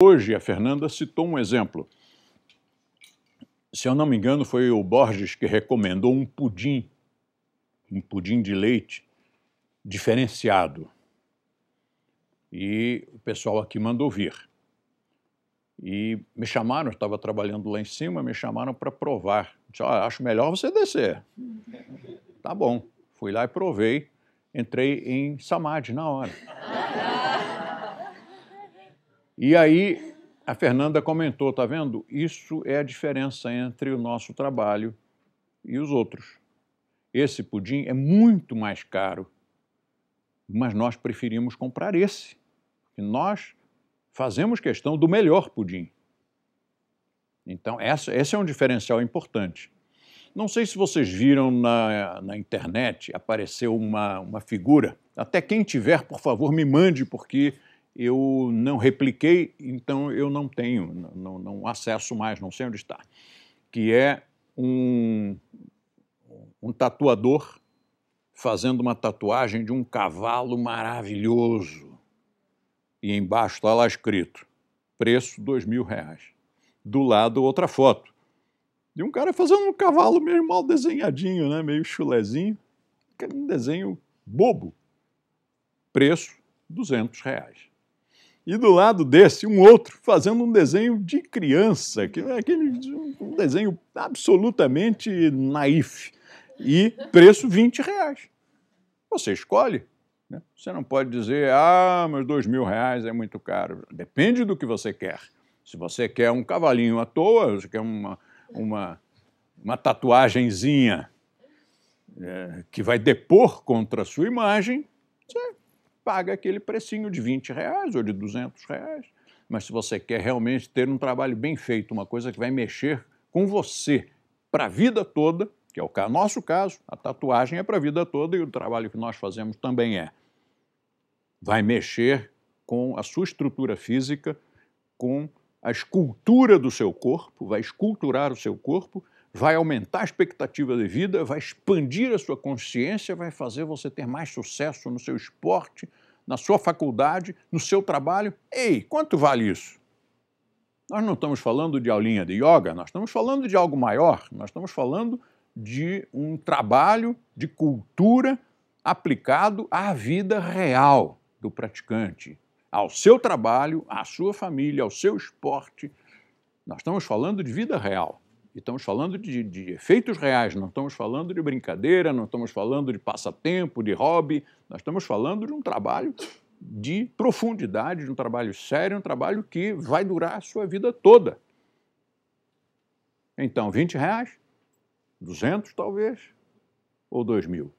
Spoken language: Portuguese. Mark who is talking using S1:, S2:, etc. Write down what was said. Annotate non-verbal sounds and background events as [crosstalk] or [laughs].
S1: Hoje, a Fernanda citou um exemplo. Se eu não me engano, foi o Borges que recomendou um pudim, um pudim de leite diferenciado. E o pessoal aqui mandou vir. E me chamaram, eu estava trabalhando lá em cima, me chamaram para provar. Disse, ah, acho melhor você descer. [laughs] tá bom. Fui lá e provei. Entrei em samadhi na hora. E aí a Fernanda comentou, tá vendo? Isso é a diferença entre o nosso trabalho e os outros. Esse pudim é muito mais caro, mas nós preferimos comprar esse. E nós fazemos questão do melhor pudim. Então, essa, esse é um diferencial importante. Não sei se vocês viram na, na internet, apareceu uma, uma figura. Até quem tiver, por favor, me mande, porque eu não repliquei, então eu não tenho, não, não acesso mais, não sei onde está, que é um, um tatuador fazendo uma tatuagem de um cavalo maravilhoso. E embaixo está lá escrito, preço dois mil reais. Do lado, outra foto. De um cara fazendo um cavalo meio mal desenhadinho, né? meio chulezinho. É um desenho bobo. Preço, 200 reais e do lado desse um outro fazendo um desenho de criança, que é aquele um desenho absolutamente naif e preço 20 reais. Você escolhe. Né? Você não pode dizer, ah, mas dois mil reais é muito caro. Depende do que você quer. Se você quer um cavalinho à toa, você quer uma, uma, uma tatuagenzinha é, que vai depor contra a sua imagem, você paga aquele precinho de 20 reais ou de 200 reais. Mas se você quer realmente ter um trabalho bem feito, uma coisa que vai mexer com você para a vida toda, que é o nosso caso, a tatuagem é para a vida toda e o trabalho que nós fazemos também é. Vai mexer com a sua estrutura física, com a escultura do seu corpo, vai esculturar o seu corpo vai aumentar a expectativa de vida, vai expandir a sua consciência, vai fazer você ter mais sucesso no seu esporte, na sua faculdade, no seu trabalho. Ei, quanto vale isso? Nós não estamos falando de aulinha de yoga, nós estamos falando de algo maior, nós estamos falando de um trabalho de cultura aplicado à vida real do praticante, ao seu trabalho, à sua família, ao seu esporte. Nós estamos falando de vida real. E estamos falando de, de, efeitos reais, não estamos falando de brincadeira, não estamos falando de passatempo, de hobby, nós estamos falando de um trabalho de profundidade, de um trabalho sério, um trabalho que vai durar a sua vida toda. Então, 20 reais, 200 talvez, ou 2 mil.